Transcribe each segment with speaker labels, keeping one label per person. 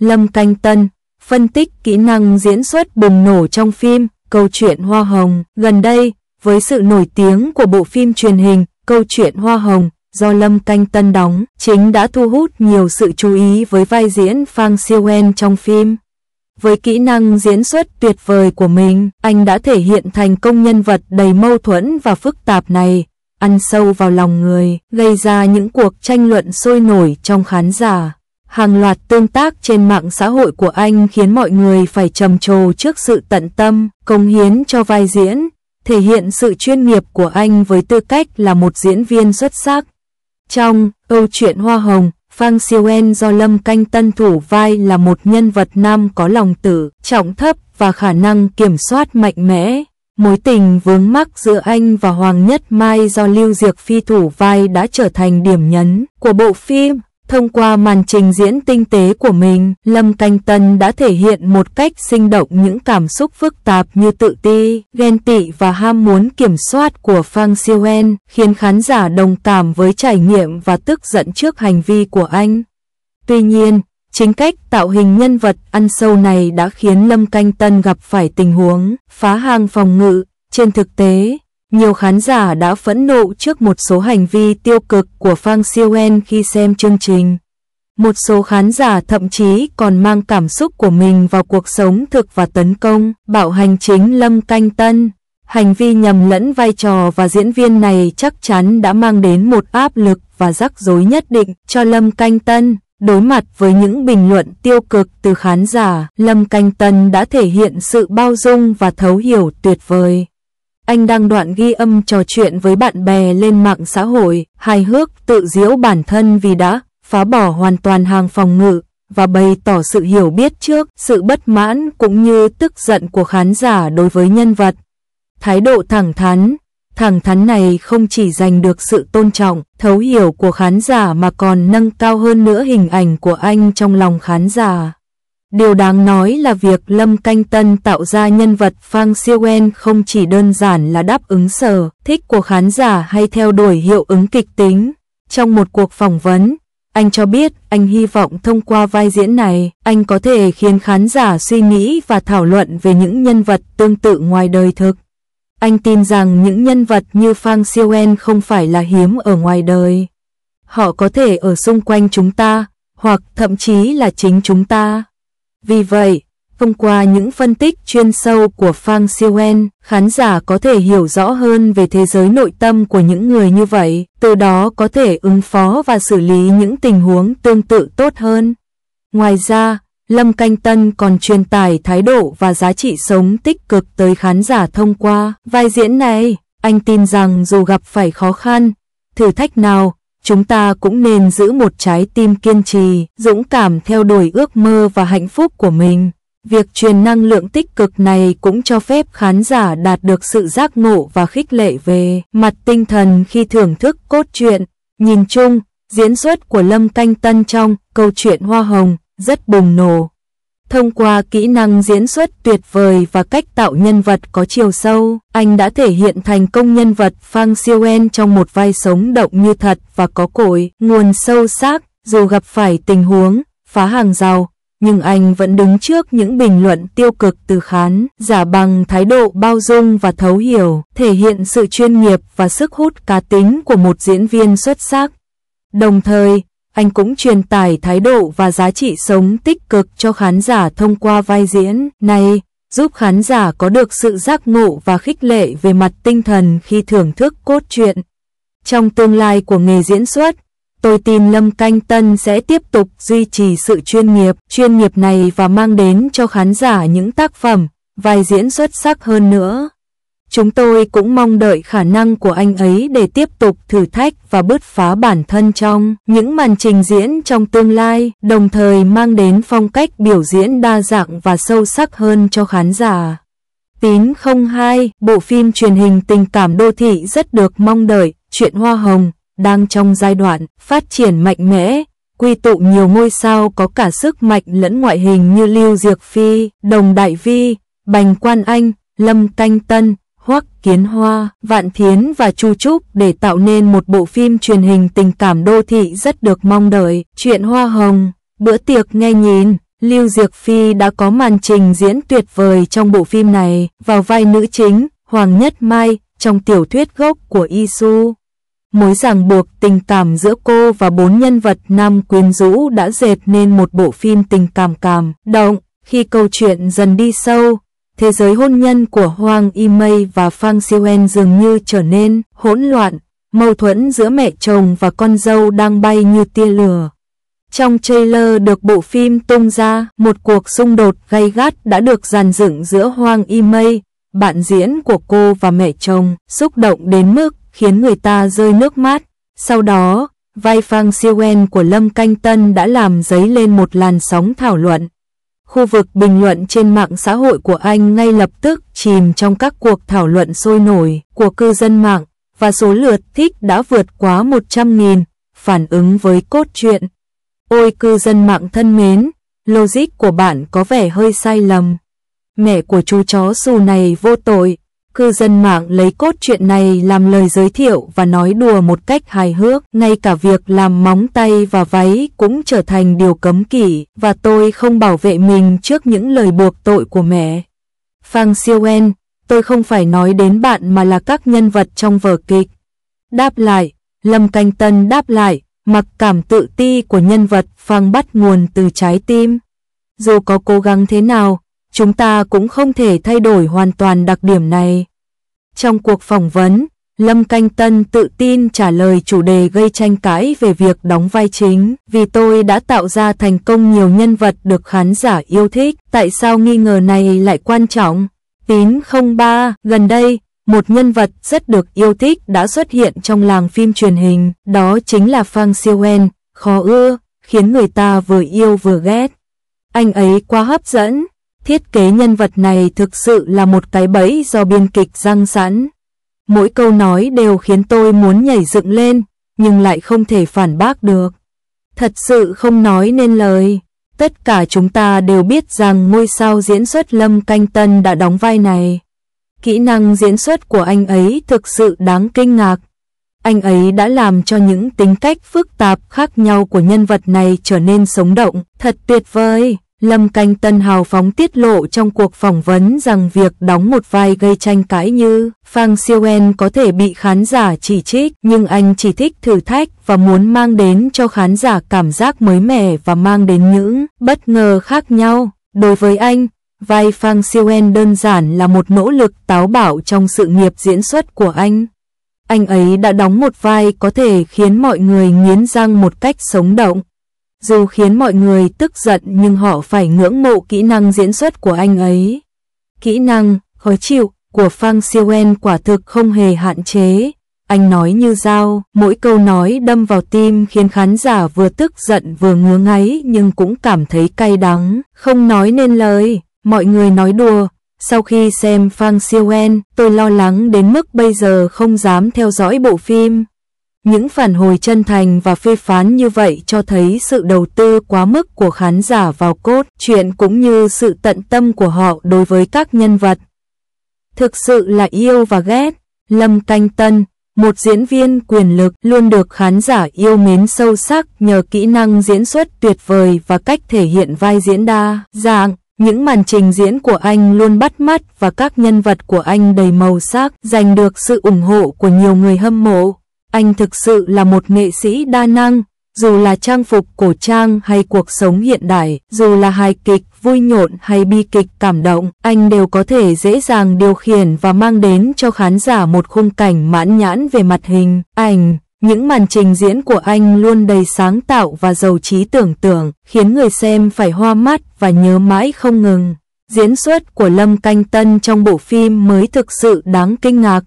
Speaker 1: Lâm Canh Tân phân tích kỹ năng diễn xuất bùng nổ trong phim Câu chuyện Hoa Hồng. Gần đây, với sự nổi tiếng của bộ phim truyền hình Câu chuyện Hoa Hồng do Lâm Canh Tân đóng, chính đã thu hút nhiều sự chú ý với vai diễn Phang Siêu-en trong phim. Với kỹ năng diễn xuất tuyệt vời của mình, anh đã thể hiện thành công nhân vật đầy mâu thuẫn và phức tạp này, ăn sâu vào lòng người, gây ra những cuộc tranh luận sôi nổi trong khán giả. Hàng loạt tương tác trên mạng xã hội của anh khiến mọi người phải trầm trồ trước sự tận tâm, công hiến cho vai diễn, thể hiện sự chuyên nghiệp của anh với tư cách là một diễn viên xuất sắc. Trong câu chuyện Hoa Hồng, Phang Siêu En do Lâm Canh Tân thủ vai là một nhân vật nam có lòng tử, trọng thấp và khả năng kiểm soát mạnh mẽ. Mối tình vướng mắc giữa anh và Hoàng Nhất Mai do Lưu Diệc Phi thủ vai đã trở thành điểm nhấn của bộ phim. Thông qua màn trình diễn tinh tế của mình, Lâm Canh Tân đã thể hiện một cách sinh động những cảm xúc phức tạp như tự ti, ghen tị và ham muốn kiểm soát của Phang Siêu-en, khiến khán giả đồng cảm với trải nghiệm và tức giận trước hành vi của anh. Tuy nhiên, Chính cách tạo hình nhân vật ăn sâu này đã khiến Lâm Canh Tân gặp phải tình huống phá hàng phòng ngự. Trên thực tế, nhiều khán giả đã phẫn nộ trước một số hành vi tiêu cực của Phang Siêu En khi xem chương trình. Một số khán giả thậm chí còn mang cảm xúc của mình vào cuộc sống thực và tấn công, bạo hành chính Lâm Canh Tân. Hành vi nhầm lẫn vai trò và diễn viên này chắc chắn đã mang đến một áp lực và rắc rối nhất định cho Lâm Canh Tân. Đối mặt với những bình luận tiêu cực từ khán giả, Lâm Canh Tân đã thể hiện sự bao dung và thấu hiểu tuyệt vời. Anh đang đoạn ghi âm trò chuyện với bạn bè lên mạng xã hội, hài hước tự diễu bản thân vì đã phá bỏ hoàn toàn hàng phòng ngự và bày tỏ sự hiểu biết trước sự bất mãn cũng như tức giận của khán giả đối với nhân vật. Thái độ thẳng thắn, thẳng thắn này không chỉ giành được sự tôn trọng, thấu hiểu của khán giả mà còn nâng cao hơn nữa hình ảnh của anh trong lòng khán giả. Điều đáng nói là việc Lâm Canh Tân tạo ra nhân vật Phang Siêu-en không chỉ đơn giản là đáp ứng sở, thích của khán giả hay theo đuổi hiệu ứng kịch tính. Trong một cuộc phỏng vấn, anh cho biết anh hy vọng thông qua vai diễn này, anh có thể khiến khán giả suy nghĩ và thảo luận về những nhân vật tương tự ngoài đời thực. Anh tin rằng những nhân vật như Phang Siêu-en không phải là hiếm ở ngoài đời. Họ có thể ở xung quanh chúng ta, hoặc thậm chí là chính chúng ta. Vì vậy, thông qua những phân tích chuyên sâu của Fang Siwen, khán giả có thể hiểu rõ hơn về thế giới nội tâm của những người như vậy, từ đó có thể ứng phó và xử lý những tình huống tương tự tốt hơn. Ngoài ra, Lâm Canh Tân còn truyền tải thái độ và giá trị sống tích cực tới khán giả thông qua vai diễn này. Anh tin rằng dù gặp phải khó khăn, thử thách nào, chúng ta cũng nên giữ một trái tim kiên trì, dũng cảm theo đuổi ước mơ và hạnh phúc của mình. Việc truyền năng lượng tích cực này cũng cho phép khán giả đạt được sự giác ngộ và khích lệ về mặt tinh thần khi thưởng thức cốt truyện. Nhìn chung, diễn xuất của Lâm Canh Tân trong câu chuyện Hoa Hồng rất bùng nổ. Thông qua kỹ năng diễn xuất tuyệt vời và cách tạo nhân vật có chiều sâu, anh đã thể hiện thành công nhân vật Fang Siêu En trong một vai sống động như thật và có cội, nguồn sâu sắc, dù gặp phải tình huống, phá hàng rào, nhưng anh vẫn đứng trước những bình luận tiêu cực từ khán giả bằng thái độ bao dung và thấu hiểu, thể hiện sự chuyên nghiệp và sức hút cá tính của một diễn viên xuất sắc. Đồng thời, anh cũng truyền tải thái độ và giá trị sống tích cực cho khán giả thông qua vai diễn này, giúp khán giả có được sự giác ngộ và khích lệ về mặt tinh thần khi thưởng thức cốt truyện. Trong tương lai của nghề diễn xuất, tôi tin Lâm Canh Tân sẽ tiếp tục duy trì sự chuyên nghiệp, chuyên nghiệp này và mang đến cho khán giả những tác phẩm, vai diễn xuất sắc hơn nữa. Chúng tôi cũng mong đợi khả năng của anh ấy để tiếp tục thử thách và bứt phá bản thân trong những màn trình diễn trong tương lai, đồng thời mang đến phong cách biểu diễn đa dạng và sâu sắc hơn cho khán giả. Tín 02, bộ phim truyền hình tình cảm đô thị rất được mong đợi, chuyện Hoa Hồng, đang trong giai đoạn phát triển mạnh mẽ, quy tụ nhiều ngôi sao có cả sức mạnh lẫn ngoại hình như Lưu Diệc Phi, Đồng Đại Vi, Bành Quan Anh, Lâm Canh Tân, Hoắc Kiến Hoa, Vạn Thiến và Chu Trúc để tạo nên một bộ phim truyền hình tình cảm đô thị rất được mong đợi. Chuyện Hoa Hồng, bữa tiệc nghe nhìn, Lưu Diệc Phi đã có màn trình diễn tuyệt vời trong bộ phim này, vào vai nữ chính, Hoàng Nhất Mai, trong tiểu thuyết gốc của Y Su. Mối ràng buộc tình cảm giữa cô và bốn nhân vật nam quyến rũ đã dệt nên một bộ phim tình cảm cảm, động. Khi câu chuyện dần đi sâu, thế giới hôn nhân của Hoàng Y Mây và Phang Siêu dường như trở nên hỗn loạn, mâu thuẫn giữa mẹ chồng và con dâu đang bay như tia lửa. Trong trailer được bộ phim tung ra, một cuộc xung đột gay gắt đã được dàn dựng giữa Hoàng Y Mây, bạn diễn của cô và mẹ chồng, xúc động đến mức khiến người ta rơi nước mắt. Sau đó, vai Phang Siêu của Lâm Canh Tân đã làm dấy lên một làn sóng thảo luận. Khu vực bình luận trên mạng xã hội của Anh ngay lập tức chìm trong các cuộc thảo luận sôi nổi của cư dân mạng, và số lượt thích đã vượt quá 100.000, phản ứng với cốt truyện. Ôi cư dân mạng thân mến, logic của bạn có vẻ hơi sai lầm. Mẹ của chú chó xù này vô tội, cư dân mạng lấy cốt truyện này làm lời giới thiệu và nói đùa một cách hài hước. Ngay cả việc làm móng tay và váy cũng trở thành điều cấm kỵ, và tôi không bảo vệ mình trước những lời buộc tội của mẹ. Phang Siêu En, tôi không phải nói đến bạn mà là các nhân vật trong vở kịch. Đáp lại, Lâm Canh Tân đáp lại, mặc cảm tự ti của nhân vật Phang bắt nguồn từ trái tim. Dù có cố gắng thế nào, chúng ta cũng không thể thay đổi hoàn toàn đặc điểm này. Trong cuộc phỏng vấn, Lâm Canh Tân tự tin trả lời chủ đề gây tranh cãi về việc đóng vai chính, vì tôi đã tạo ra thành công nhiều nhân vật được khán giả yêu thích, tại sao nghi ngờ này lại quan trọng? Tín 03, gần đây, một nhân vật rất được yêu thích đã xuất hiện trong làng phim truyền hình, đó chính là Phang Siêu En, khó ưa, khiến người ta vừa yêu vừa ghét. Anh ấy quá hấp dẫn, Thiết kế nhân vật này thực sự là một cái bẫy do biên kịch răng sẵn. Mỗi câu nói đều khiến tôi muốn nhảy dựng lên, nhưng lại không thể phản bác được. Thật sự không nói nên lời. Tất cả chúng ta đều biết rằng ngôi sao diễn xuất Lâm Canh Tân đã đóng vai này. Kỹ năng diễn xuất của anh ấy thực sự đáng kinh ngạc. Anh ấy đã làm cho những tính cách phức tạp khác nhau của nhân vật này trở nên sống động, thật tuyệt vời. Lâm Canh Tân hào phóng tiết lộ trong cuộc phỏng vấn rằng việc đóng một vai gây tranh cãi như Fang Siêu En có thể bị khán giả chỉ trích, nhưng anh chỉ thích thử thách và muốn mang đến cho khán giả cảm giác mới mẻ và mang đến những bất ngờ khác nhau. Đối với anh, vai Fang Siêu En đơn giản là một nỗ lực táo bạo trong sự nghiệp diễn xuất của anh. Anh ấy đã đóng một vai có thể khiến mọi người nghiến răng một cách sống động dù khiến mọi người tức giận nhưng họ phải ngưỡng mộ kỹ năng diễn xuất của anh ấy. Kỹ năng, khó chịu, của Phang Siwen quả thực không hề hạn chế. Anh nói như dao, mỗi câu nói đâm vào tim khiến khán giả vừa tức giận vừa ngứa ngáy nhưng cũng cảm thấy cay đắng, không nói nên lời, mọi người nói đùa. Sau khi xem Phang Siwen, tôi lo lắng đến mức bây giờ không dám theo dõi bộ phim. Những phản hồi chân thành và phê phán như vậy cho thấy sự đầu tư quá mức của khán giả vào cốt truyện cũng như sự tận tâm của họ đối với các nhân vật. Thực sự là yêu và ghét, Lâm Canh Tân, một diễn viên quyền lực luôn được khán giả yêu mến sâu sắc nhờ kỹ năng diễn xuất tuyệt vời và cách thể hiện vai diễn đa dạng. Những màn trình diễn của anh luôn bắt mắt và các nhân vật của anh đầy màu sắc, giành được sự ủng hộ của nhiều người hâm mộ anh thực sự là một nghệ sĩ đa năng, dù là trang phục cổ trang hay cuộc sống hiện đại, dù là hài kịch, vui nhộn hay bi kịch cảm động, anh đều có thể dễ dàng điều khiển và mang đến cho khán giả một khung cảnh mãn nhãn về mặt hình, ảnh. Những màn trình diễn của anh luôn đầy sáng tạo và giàu trí tưởng tượng, khiến người xem phải hoa mắt và nhớ mãi không ngừng. Diễn xuất của Lâm Canh Tân trong bộ phim mới thực sự đáng kinh ngạc.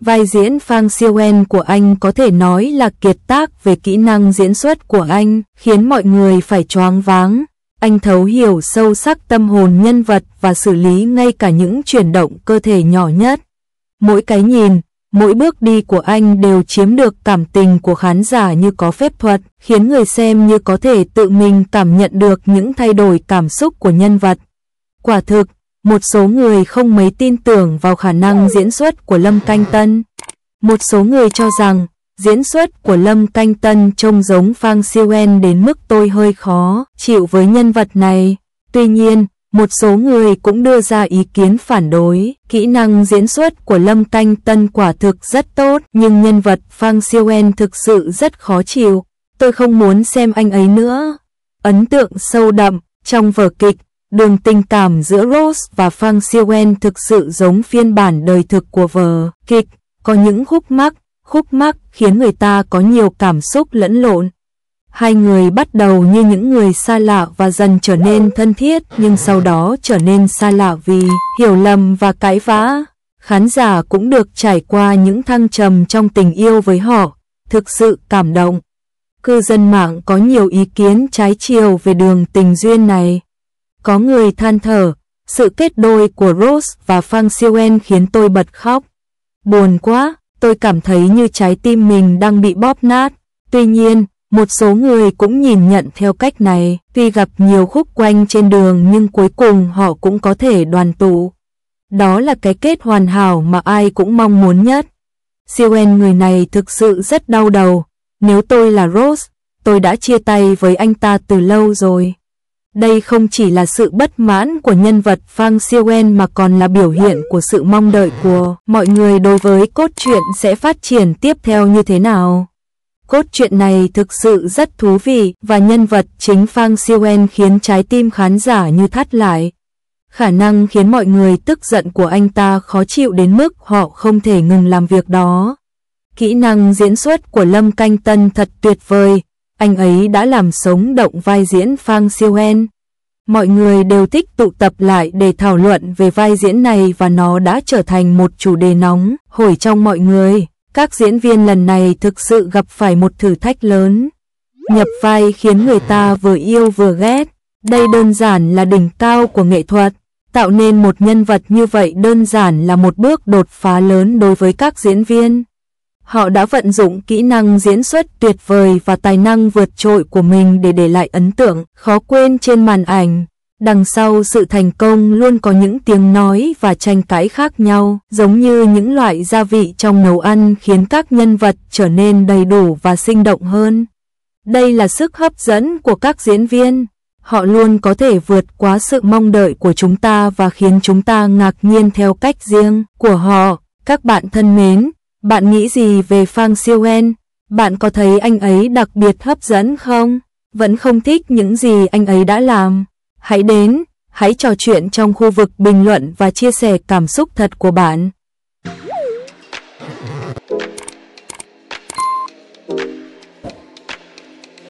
Speaker 1: Vai diễn Fang Siêu-en của anh có thể nói là kiệt tác về kỹ năng diễn xuất của anh, khiến mọi người phải choáng váng. Anh thấu hiểu sâu sắc tâm hồn nhân vật và xử lý ngay cả những chuyển động cơ thể nhỏ nhất. Mỗi cái nhìn, mỗi bước đi của anh đều chiếm được cảm tình của khán giả như có phép thuật, khiến người xem như có thể tự mình cảm nhận được những thay đổi cảm xúc của nhân vật. Quả thực, một số người không mấy tin tưởng vào khả năng diễn xuất của Lâm Canh Tân. Một số người cho rằng, diễn xuất của Lâm Canh Tân trông giống Phang Siêu đến mức tôi hơi khó chịu với nhân vật này. Tuy nhiên, một số người cũng đưa ra ý kiến phản đối, kỹ năng diễn xuất của Lâm Canh Tân quả thực rất tốt, nhưng nhân vật Phang Siêu thực sự rất khó chịu. Tôi không muốn xem anh ấy nữa. Ấn tượng sâu đậm, trong vở kịch, Đường tình cảm giữa Rose và Fang Siwen thực sự giống phiên bản đời thực của vở kịch, có những khúc mắc, khúc mắc khiến người ta có nhiều cảm xúc lẫn lộn. Hai người bắt đầu như những người xa lạ và dần trở nên thân thiết nhưng sau đó trở nên xa lạ vì hiểu lầm và cãi vã. Khán giả cũng được trải qua những thăng trầm trong tình yêu với họ, thực sự cảm động. Cư dân mạng có nhiều ý kiến trái chiều về đường tình duyên này. Có người than thở, sự kết đôi của Rose và Fang Siwen khiến tôi bật khóc. Buồn quá, tôi cảm thấy như trái tim mình đang bị bóp nát. Tuy nhiên, một số người cũng nhìn nhận theo cách này, tuy gặp nhiều khúc quanh trên đường nhưng cuối cùng họ cũng có thể đoàn tụ. Đó là cái kết hoàn hảo mà ai cũng mong muốn nhất. Siwen người này thực sự rất đau đầu. Nếu tôi là Rose, tôi đã chia tay với anh ta từ lâu rồi. Đây không chỉ là sự bất mãn của nhân vật Fang Siwen mà còn là biểu hiện của sự mong đợi của mọi người đối với cốt truyện sẽ phát triển tiếp theo như thế nào. Cốt truyện này thực sự rất thú vị và nhân vật chính Fang Siwen khiến trái tim khán giả như thắt lại. Khả năng khiến mọi người tức giận của anh ta khó chịu đến mức họ không thể ngừng làm việc đó. Kỹ năng diễn xuất của Lâm Canh Tân thật tuyệt vời, anh ấy đã làm sống động vai diễn Phang Siêu En. Mọi người đều thích tụ tập lại để thảo luận về vai diễn này và nó đã trở thành một chủ đề nóng hổi trong mọi người. Các diễn viên lần này thực sự gặp phải một thử thách lớn. Nhập vai khiến người ta vừa yêu vừa ghét. Đây đơn giản là đỉnh cao của nghệ thuật. Tạo nên một nhân vật như vậy đơn giản là một bước đột phá lớn đối với các diễn viên. Họ đã vận dụng kỹ năng diễn xuất tuyệt vời và tài năng vượt trội của mình để để lại ấn tượng khó quên trên màn ảnh. Đằng sau sự thành công luôn có những tiếng nói và tranh cãi khác nhau, giống như những loại gia vị trong nấu ăn khiến các nhân vật trở nên đầy đủ và sinh động hơn. Đây là sức hấp dẫn của các diễn viên. Họ luôn có thể vượt quá sự mong đợi của chúng ta và khiến chúng ta ngạc nhiên theo cách riêng của họ. Các bạn thân mến, bạn nghĩ gì về Phang Siêu En? Bạn có thấy anh ấy đặc biệt hấp dẫn không? Vẫn không thích những gì anh ấy đã làm? Hãy đến, hãy trò chuyện trong khu vực bình luận và chia sẻ cảm xúc thật của bạn.